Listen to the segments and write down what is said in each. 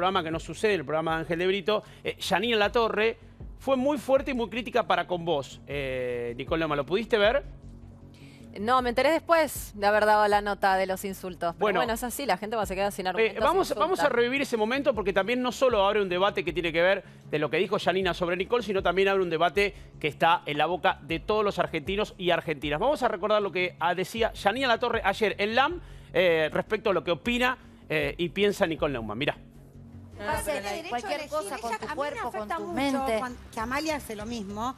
programa que nos sucede, el programa de Ángel de Brito, Yanina eh, Latorre La Torre fue muy fuerte y muy crítica para con vos, eh, Nicole Loma. ¿Lo pudiste ver? No, me enteré después de haber dado la nota de los insultos. Pero bueno, es así, la gente va a se quedar sin eh, argumentos. vamos, a revivir ese momento porque también no solo abre un debate que tiene que ver de lo que dijo Yanina sobre Nicole, sino también abre un debate que está en la boca de todos los argentinos y argentinas. Vamos a recordar lo que ah, decía Janina Latorre ayer en LAM respecto a lo que opina y piensa Nicole Neumann. Mirá. Va ah, a hacer cualquier cosa con tu cuerpo, con tu mente. que Amalia hace lo mismo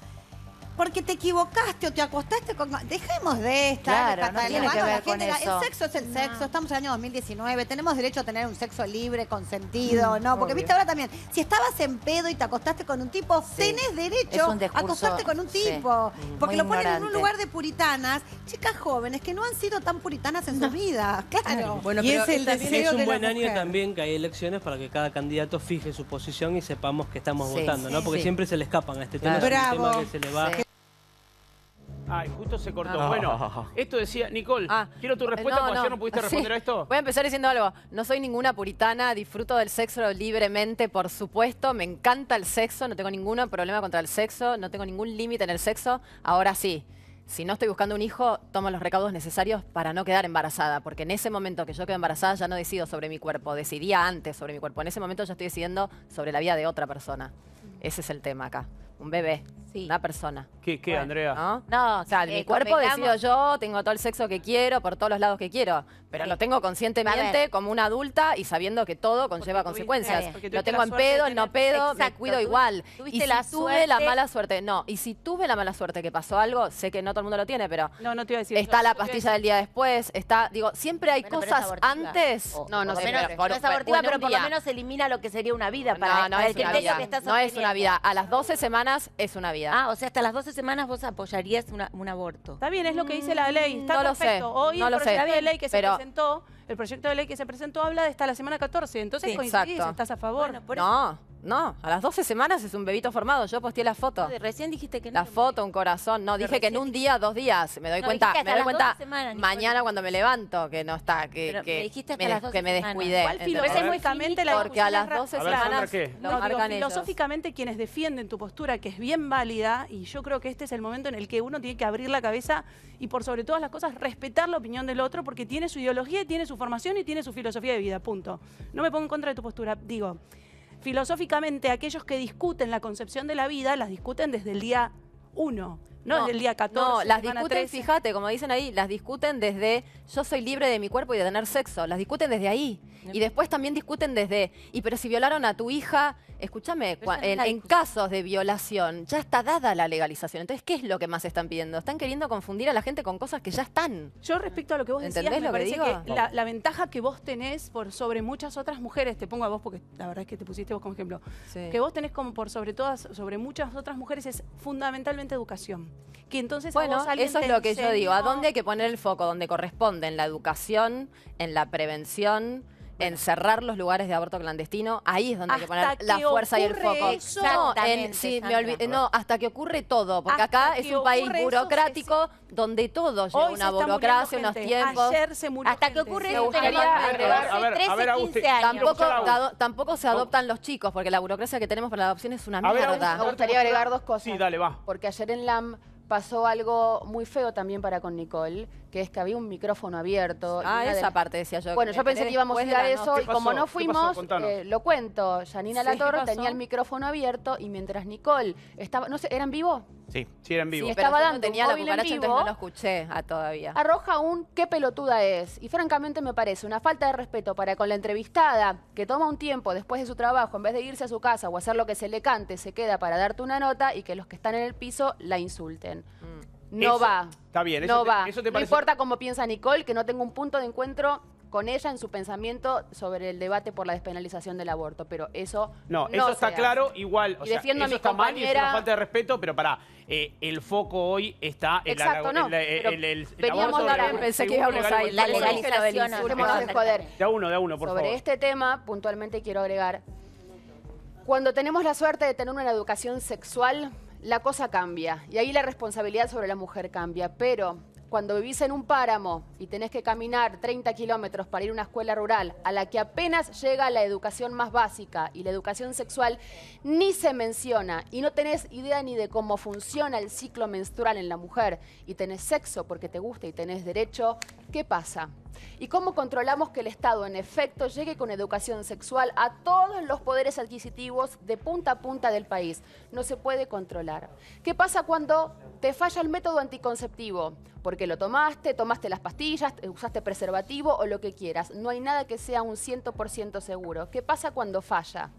porque te equivocaste o te acostaste con... Dejemos de estar claro, no tiene que ver con El sexo es el sexo, estamos en el año 2019, tenemos derecho a tener un sexo libre, consentido, mm, ¿no? Porque, viste, ahora también, si estabas en pedo y te acostaste con un tipo, tenés derecho a acostarte con un tipo. Mm, porque lo ponen en un lugar de puritanas, chicas jóvenes que no han sido tan puritanas en sus su vida, claro. Bueno, y es el deseo Es un buen año también que hay elecciones para que cada candidato fije su posición y sepamos que estamos votando, ¿no? Porque siempre se le escapan a este tema, tema que se le va... Ay, justo se cortó. Bueno, esto decía, Nicole, ah, quiero tu respuesta eh, no, porque no. pudiste responder a esto. Voy a empezar diciendo algo. No soy ninguna puritana, disfruto del sexo libremente, por supuesto. Me encanta el sexo, no tengo ningún problema contra el sexo, no tengo ningún límite en el sexo. Ahora sí. Si no estoy buscando un hijo, tomo los recaudos necesarios para no quedar embarazada, porque en ese momento que yo quedo embarazada ya no decido sobre mi cuerpo, decidía antes sobre mi cuerpo. En ese momento ya estoy decidiendo sobre la vida de otra persona. Ese es el tema acá un bebé. Una persona. ¿Qué, qué Andrea? ¿no? o sea, eh, mi cuerpo decido yo, tengo todo el sexo que quiero, por todos los lados que quiero, pero lo tengo conscientemente como una adulta y sabiendo que todo conlleva consecuencias. lo tengo en pedo, en no pedo, me cuido igual. Y si la tuve la mala suerte, no, y si tuve la mala suerte que pasó algo, sé que no todo el mundo lo tiene, pero está la pastilla del día después, está, digo, siempre hay cosas antes. no, no, sé, abortiva, pero por lo menos elimina lo que sería una vida para, el que No es una vida. A las 12 semanas es una vida. Ah, o sea, hasta las 12 semanas vos apoyarías un aborto. Está bien, es lo que dice la ley. Mm, está No lo sé, Hoy el proyecto de ley que se presentó, el proyecto de ley que se presentó habla de hasta la semana 14. Entonces estás a favor. No, no, a las 12 semanas es un bebito formado. Yo posteé la foto. recién dijiste que no. La foto, un corazón. No, dije que en un día, dos días. Me doy cuenta, me doy cuenta mañana cuando me levanto que no está, que, me, que me, descuidé. filosóficamente la Porque a las 12 semanas no, Filosóficamente quienes defienden tu postura, que es bien válida, y yo creo que este es el momento en el que uno tiene que abrir la cabeza y por sobre todas las cosas respetar la opinión del otro porque tiene su ideología, tiene su formación y tiene su filosofía de vida, punto. No me pongo en contra de tu postura. Digo filosóficamente aquellos que discuten la concepción de la vida las discuten desde el día uno. No, el día 14. No, las discuten, fíjate, como dicen ahí, las discuten desde yo soy libre de mi cuerpo y de tener sexo. Las discuten desde ahí. Y después también discuten desde, y pero si violaron a tu hija, escúchame, en, casos de violación ya está dada la legalización. Entonces, ¿qué es lo que más están pidiendo? Están queriendo confundir a la gente con cosas que ya están. Yo respecto a lo que vos decías, me que, la, ventaja que vos tenés por sobre muchas otras mujeres, te pongo a vos porque la verdad es que te pusiste vos como ejemplo, que vos tenés como por sobre todas, sobre muchas otras mujeres es fundamentalmente educación que entonces bueno eso es lo que yo digo a dónde hay que poner el foco ¿Dónde corresponde en la educación en la prevención en cerrar los lugares de aborto clandestino, ahí es donde hay que poner la fuerza y el foco. no, en, sí, me no, hasta que ocurre todo, porque acá es un país burocrático donde todo lleva una burocracia, unos tiempos. se murió hasta que ocurre eso, Tampoco, tampoco se adoptan los chicos, porque la burocracia que tenemos para la adopción es una mierda. me gustaría agregar dos cosas. Sí, dale, va. Porque ayer en LAM pasó algo muy feo también para con Nicole, que es que había un micrófono abierto. Ah, esa parte decía yo. Bueno, yo pensé que íbamos a ir a eso y como no fuimos, eh, lo cuento, Janina la Latorre tenía el micrófono abierto y mientras Nicole estaba, no sé, ¿eran vivo? Sí, sí era en vivo. estaba Pero no dando tenía la móvil entonces no lo escuché a todavía. Arroja un qué pelotuda es. Y francamente me parece una falta de respeto para con la entrevistada que toma un tiempo después de su trabajo, en vez de irse a su casa o hacer lo que se le cante, se queda para darte una nota y que los que están en el piso la insulten. Mm. No va. Está bien, eso no te- va. no importa cómo piensa Nicole, que no tengo un punto de encuentro con ella en su pensamiento sobre el debate por la despenalización del aborto, pero eso no, no eso está claro, igual, y eso a está mal y es una falta de respeto, pero pará, eh, el foco hoy está en Exacto, la, no, el, el, veníamos la, pensé que íbamos la legalización, de uno, de uno, por favor. Sobre este tema, puntualmente quiero agregar, cuando tenemos la suerte de tener una educación sexual, la cosa cambia y ahí la responsabilidad sobre la mujer cambia, pero cuando vivís en un páramo y tenés que caminar 30 kilómetros para ir a una escuela rural a la que apenas llega la educación más básica y la educación sexual, ni se menciona y no tenés idea ni de cómo funciona el ciclo menstrual en la mujer y tenés sexo porque te gusta y tenés derecho, ¿Qué pasa? ¿Y cómo controlamos que el Estado, en efecto, llegue con educación sexual a todos los poderes adquisitivos de punta a punta del país? No se puede controlar. ¿Qué pasa cuando te falla el método anticonceptivo? Porque lo tomaste, tomaste las pastillas, usaste preservativo o lo que quieras. No hay nada que sea un 100% seguro. ¿Qué pasa cuando falla?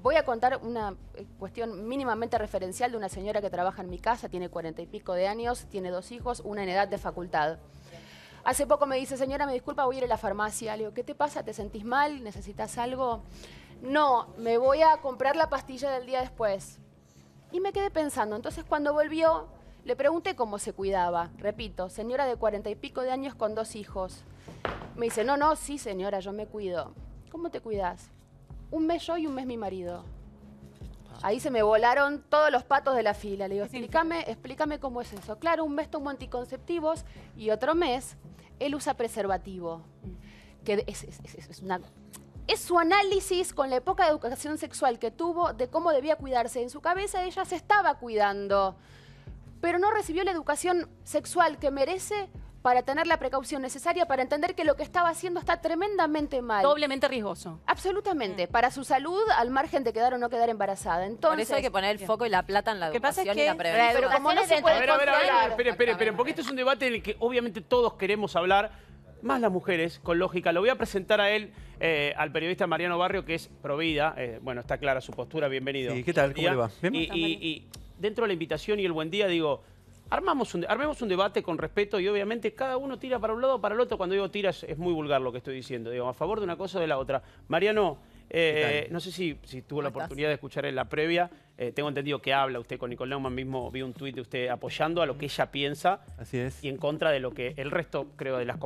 Voy a contar una eh, cuestión mínimamente referencial de una señora que trabaja en mi casa, tiene cuarenta y pico de años, tiene dos hijos, una en edad de facultad. Hace poco me dice, señora, me disculpa, voy a ir a la farmacia. Le digo, ¿qué te pasa? ¿Te sentís mal? ¿Necesitas algo? No, me voy a comprar la pastilla del día después. Y me quedé pensando. Entonces, cuando volvió, le pregunté cómo se cuidaba. Repito, señora de cuarenta y pico de años con dos hijos. Me dice, no, no, sí, señora, yo me cuido. ¿Cómo te cuidas? Un mes yo y un mes mi marido. Ahí se me volaron todos los patos de la fila. Le digo, explícame, explícame cómo es eso. Claro, un mes tomo anticonceptivos y otro mes él usa preservativo, que es, su análisis con la época de educación sexual que tuvo de cómo debía cuidarse. En su cabeza ella se estaba cuidando, pero no recibió la educación sexual que merece para tener la precaución necesaria, para entender que lo que estaba haciendo está tremendamente mal. Doblemente riesgoso. Absolutamente. Mm. Para su salud, al margen de quedar o no quedar embarazada. Entonces, Por eso hay que poner el foco y la plata en la educación y la prevención. Pero como no se puede... a porque esto es un debate en el que obviamente todos queremos hablar, más las mujeres, con lógica. Lo voy a presentar a él, eh, al periodista Mariano Barrio, que es provida. Eh, bueno, está clara su postura, bienvenido. ¿qué tal? ¿Cómo le va? y dentro de la invitación y el buen día, digo... Armamos un, armemos un debate con respeto y obviamente cada uno tira para un lado o para el otro. Cuando digo tiras es, muy vulgar lo que estoy diciendo, digo, a favor de una cosa o de la otra. Mariano, eh, no sé si, tuvo la oportunidad de escuchar en la previa. Eh, tengo entendido que habla usted con Nicole Neumann mismo. Vi un tuit de usted apoyando a lo que ella piensa Así es. y en contra de lo que el resto, creo, de las